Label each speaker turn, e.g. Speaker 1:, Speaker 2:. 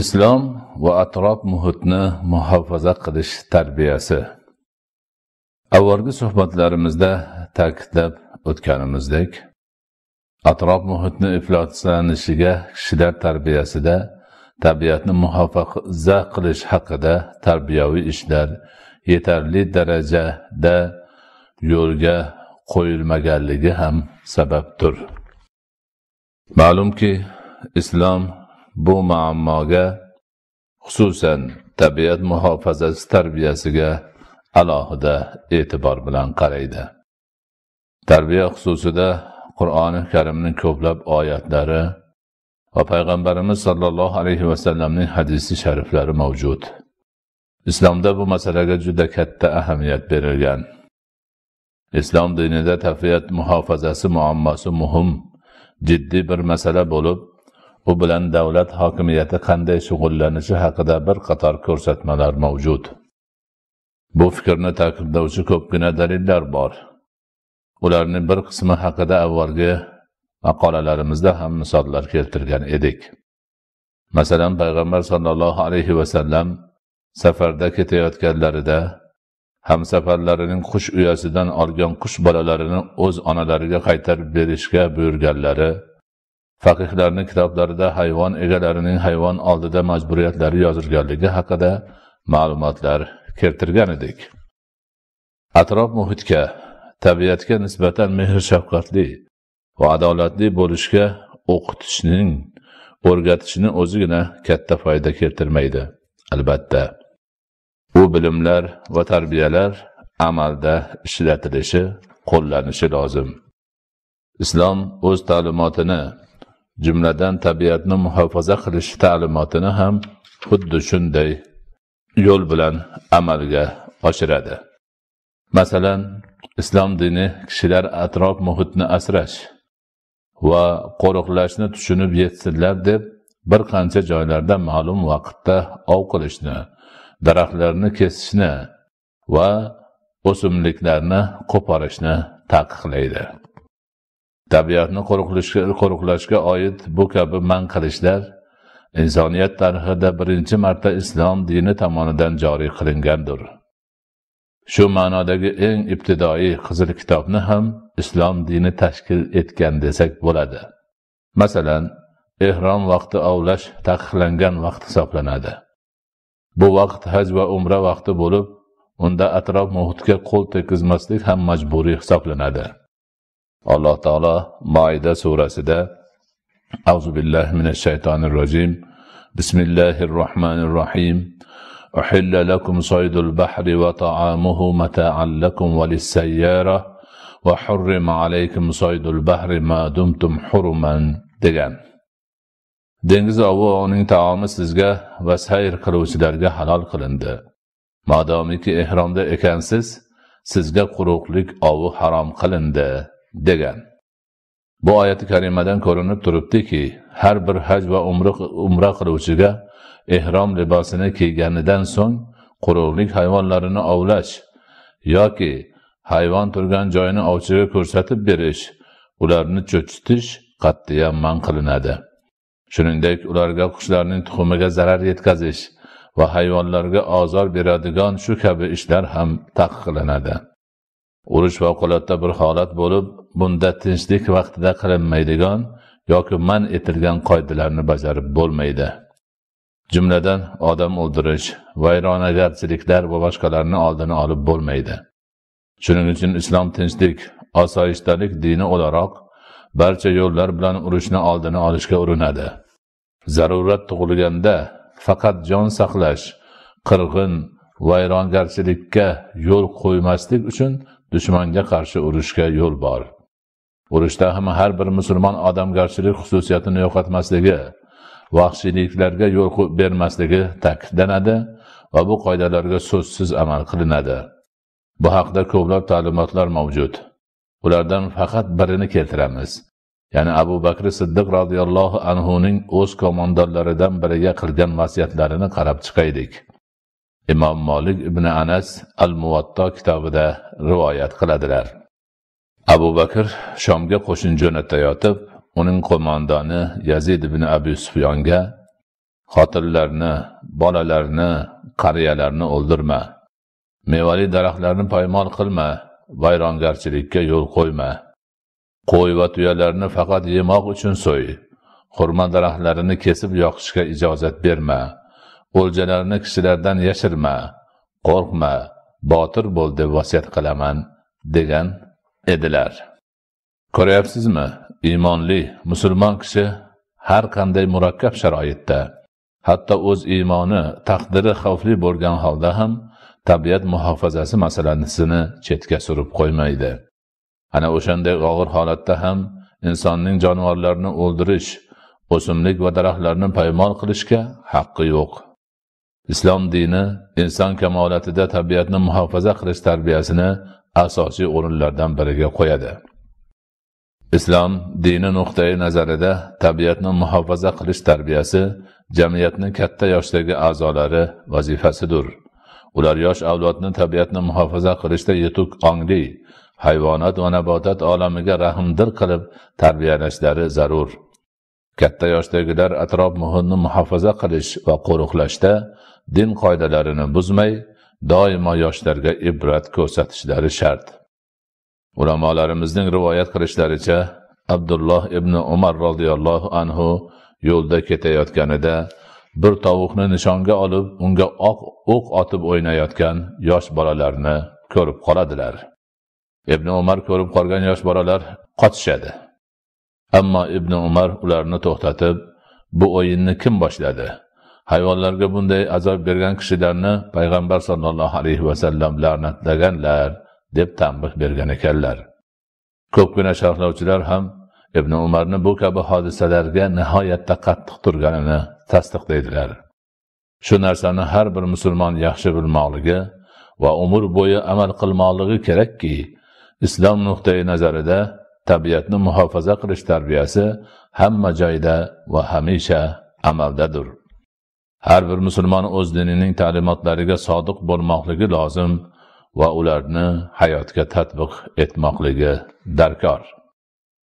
Speaker 1: islom va atrof muhitni muhofaza qilish tarbiyasi avvalgi suhbatlarimizda ta'kidlab o'tganimizdek atrof muhitni ifloslanishiga kishilar tarbiyasida tabiatni muhofaza qilish haqida tarbiyaviy ishlar yetarli darajada yo'lga qo'yilmaganligi ham sababdir ma'lumki islom bu muammoga xususan tabiat muhofazasi tarbiyasiga alohida e'tibor bilan qaraydi tarbiya xususida qur'oni karimni ko'plab oyatlari va payg'ambarimiz sollallohu alayhi vasallamning hadisi shariflari mavjud islomda bu masalaga juda katta ahamiyat berilgan islom dinida tabiat muhofazasi muammosi muhim jiddiy bir masala bo'lib u bilan davlat hokimiyati qanday shug'ullanishi haqida bir qator ko'rsatmalar mavjud bu fikrni ta'kidlovchi ko'pgina dalillar bor ularni bir qismi haqida avvalgi maqolalarimizda ham misollar keltirgan edik masalan payg'ambar sollallohu alayhi vasallam safarda ketayotganlarida hamsafarlarining qush uyasidan olgan qush bolalarini o'z onalariga qaytarib berishga buyurganlari faqihlarni kitoblarida hayvon egalarining hayvon oldida majburiyatlari yozilganligi haqida ma'lumotlar keltirgan edik atrof muhitga tabiatga nisbatan mehr shafqatli va adolatli bo'lishga o'qitishning o'rgatishni o'zigina katta foyda keltirmaydi albatta u bilimlar va tarbiyalar amalda ishlatilishi qo'llanishi lozim islom o'z ta'limotini jumladan tabiatni muhofaza qilish ta'limotini ham xuddi shunday yo'l bilan amalga oshiradi masalan islom dini kishilar atrof muhitni asrash va qo'riqlashni tushunib yetsinlar deb bir qancha joylarda ma'lum vaqtda ov qilishni daraxtlarni kesishni va o'simliklarni qo'porishni taqiqlaydi tabiatni qo'riqlashga qo'riqlashga oid bu kabi man qilishlar insoniyat tarixida birinchi marta islom dini tomonidan joriy qilingandir shu ma'nodagi eng ibtidoiy qizil kitobni ham islom dini tashkil etgan desak bo'ladi masalan ehrom vaqti ovlash taqiqlangan vaqt hisoblanadi bu vaqt haj va umra vaqti bo'lib unda atrof muhitga qo'l tegizmaslik ham majburiy hisoblanadi alloh taolo moida surasida avzu billahi minash shaytonir rojim bismillahir rohmanir rohim أحل لكم صيد البحر وطعامه متاعا لكم وللسيارة وحرم عليكم صيد البحر ما دمتم حرما degan dengiz ovi uning taomi sizga va sayr qiluvchilarga halol qilindi madomiki ehromda ekansiz sizga quruqlik ovi harom qilindi degan bu oyati karimadan ko'rinib turibdiki har bir haj va umra qiluvchiga ehrom libosini kiyganidan so'ng quruqlik hayvonlarini ovlash yoki hayvon turgan joyni ovchiga ko'rsatib berish ularni cho'chitish qat'iyan man qilinadi shuningdek ularga qushlarning tuxumiga zarar yetkazish va hayvonlarga ozor beradigan shu kabi ishlar ham taqiqlanadi urush favqulodda bir holat bo'lib bunda tinchlik vaqtida qilinmaydigan yoki man etilgan qoidalarni bajarib bo'lmaydi jumladan odam o'ldirish vayronagarchiliklar va boshqalarni oldini olib bo'lmaydi shuning uchun islom tinchlik osoyishtalik dini o'laroq barcha yo'llar bilan urushni oldini olishga urinadi zarurat tug'ilganda faqat jon saqlash qirg'in vayrongarchilikka yo'l qo'ymaslik uchun dushmanga qarshi urushga yo'l bor urushda ham har bir musulmon odamgarchilik xususiyatini yo'qotmasligi vahshiyliklarga yo'l bermasligi ta'kidlanadi va bu qoidalarga so'zsiz amal qilinadi bu haqida ko'plab ta'limotlar mavjud ulardan faqat birini keltiramiz ya'ni abu bakr siddiq roziyallohu anhuning o'z komondorlaridan biriga qilgan vasiyatlarini qarab chiqaylik imom molik ibn anas al muvatto kitobida rivoyat qiladilar abu bakr shomga qo'shin jo'natayotib uning qo'mondoni yazid ibn abu sufyonga xotinlarni bolalarni qariyalarni o'ldirma mevali daraxtlarni poymol qilma vayrongarchilikka yo'l qo'yma qo'y va tuyalarni faqat yemoq uchun so'y xurma daraxtlarini kesib yoqishga ijozat berma o'ljalarni kishilardan yashirma qo'rqma botir bo'l deb vasiyat qilaman degan edilar ko'ryapsizmi iymonli musulmon kishi har qanday murakkab sharoitda hatto o'z iymoni taqdiri xavfli bo'lgan holda ham tabiat muhofazasi masalasini chetga surib qo'ymaydi ana o'shanday og'ir holatda ham insonning jonivorlarni o'ldirish o'simlik va daraxtlarni paymol qilishga haqqi yo'q islom dini inson kamolatida tabiatni muhofaza qilish tarbiyasini asosiy o'rinlardan biriga qo'yadi islom dini nuqtai nazarida tabiatni muhofaza qilish tarbiyasi jamiyatni katta yoshdagi a'zolari vazifasidir ular yosh avlodni tabiatni muhofaza qilishda yetuk ongli hayvonot va nabotot olamiga rahmdil qilib tarbiyalashlari zarur katta yoshdagilar atrof muhitni muhofaza qilish va qo'riqlashda din qoidalarini buzmay doimo yoshlarga ibrat ko'rsatishlari shart ulamolarimizning rivoyat qilishlaricha abdulloh ibn umar roziyallohu anhu yo'lda ketayotganida bir tovuqni nishonga olib unga oq o'q otib o'ynayotgan yosh bolalarni ko'rib qoladilar ibn umar ko'rib qolgan yosh bolalar qochishadi ammo ibn umar ularni to'xtatib bu o'yinni kim boshladi hayvonlarga bunday azob bergan kishilarni payg'ambar sollallohu alayhi vasallam la'natlaganlar deb tanbih bergan ekanlar ko'pgina sharhlovchilar ham ibn umarni bu kabi hodisalarga nihoyatda qattiq turganini tasdiqlaydilar shu narsani har bir musulmon yaxshi bilmoqligi va umr bo'yi amal qilmoqligi kerakki islom nuqtai nazarida tabiatni muhofaza qilish tarbiyasi hamma joyda va hamisha amaldadir har bir musulmon o'z dinining ta'limotlariga sodiq bo'lmoqligi lozim va ularni hayotga tatbiq etmoqligi darkor